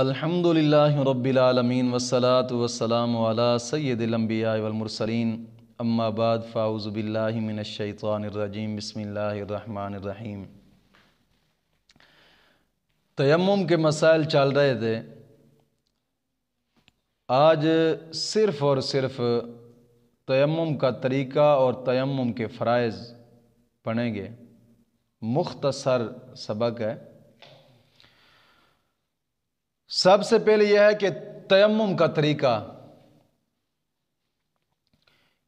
अल्हम्दुलिल्लाह रब्बिलालमीन वसलात वसलाम वाला सैदिलम्बियामरसलिन अम्माबाद फ़ाउज़बिल्लिमिनशैतरजीम बसमीम तयम के मसाइल चल रहे थे आज सिर्फ़ और सिर्फ़ तयम का तरीक़ा और तयम के फ़रज़ पढ़ेंगे मुख्तसर सबक है सबसे पहले यह है कि तयम का तरीका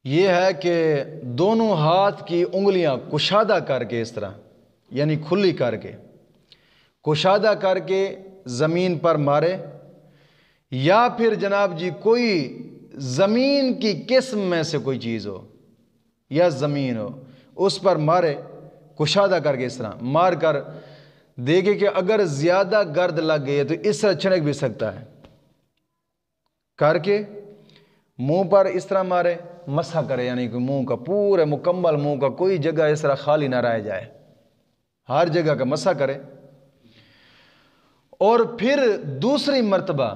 यह है कि दोनों हाथ की उंगलियां कुशादा करके इस तरह यानी खुली करके कुशादा करके ज़मीन पर मारे या फिर जनाब जी कोई ज़मीन की किस्म में से कोई चीज़ हो या ज़मीन हो उस पर मारे कुशादा करके इस तरह मार कर देखे कि अगर ज़्यादा गर्द लग गई है तो इस तरह छिड़क भी सकता है करके मुंह पर इस तरह मारे मसा करे यानी कि मुंह का पूरे मुकम्मल मुंह का कोई जगह इस तरह खाली ना रह जाए हर जगह का मसा करे और फिर दूसरी मरतबा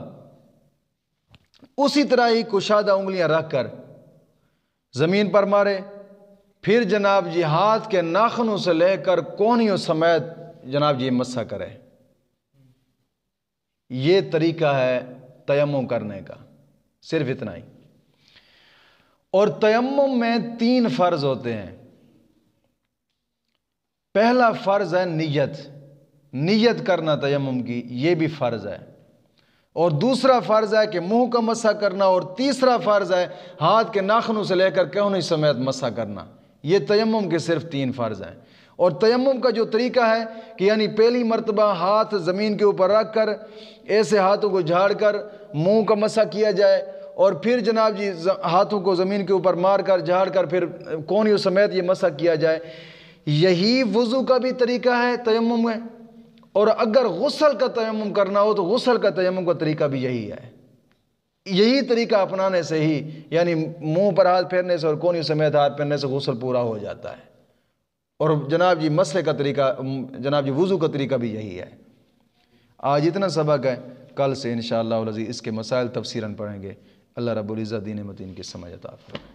उसी तरह ही कुशादा उंगलियां रख कर ज़मीन पर मारे फिर जनाब जी हाथ के नाखनों से लेकर कोहनियों समेत जनाब ये मसा करे ये तरीका है तयम करने का सिर्फ इतना ही और तयम में तीन फ़र्ज़ होते हैं पहला फ़र्ज़ है नीयत नीयत करना तयम की ये भी फ़र्ज़ है और दूसरा फ़र्ज़ है कि मुंह का मसा करना और तीसरा फ़र्ज़ है हाथ के नाखनों से लेकर कहने समेत मसा करना ये तयम के सिर्फ तीन फ़र्ज़ हैं और तयम का जो तरीका है कि यानी पहली मरतबा हाथ ज़मीन के ऊपर रख कर ऐसे हाथों को झाड़ कर मुँह का मसा किया जाए और फिर जनाब जी हाथों को ज़मीन के ऊपर मार कर झाड़ कर फिर कोनियों समेत ये मसा किया जाए यही वज़ू का भी तरीका है तयम में और अगर गसल का तयम करना हो तो गसल का तयम का तरीका भी यही है यही तरीका अपनाने से ही यानी मुंह पर हाथ फेरने से और कोनी समेत हाथ फेरने से गसल पूरा हो जाता है और जनाब जी मसले का तरीका जनाब जी वज़ू का तरीका भी यही है आज इतना सबक है कल से इन शाह इसके मसाइल तफसरा पढ़ेंगे अल्लाह रबुल्ज़ा दीन मदीन की समझ अता फरमाए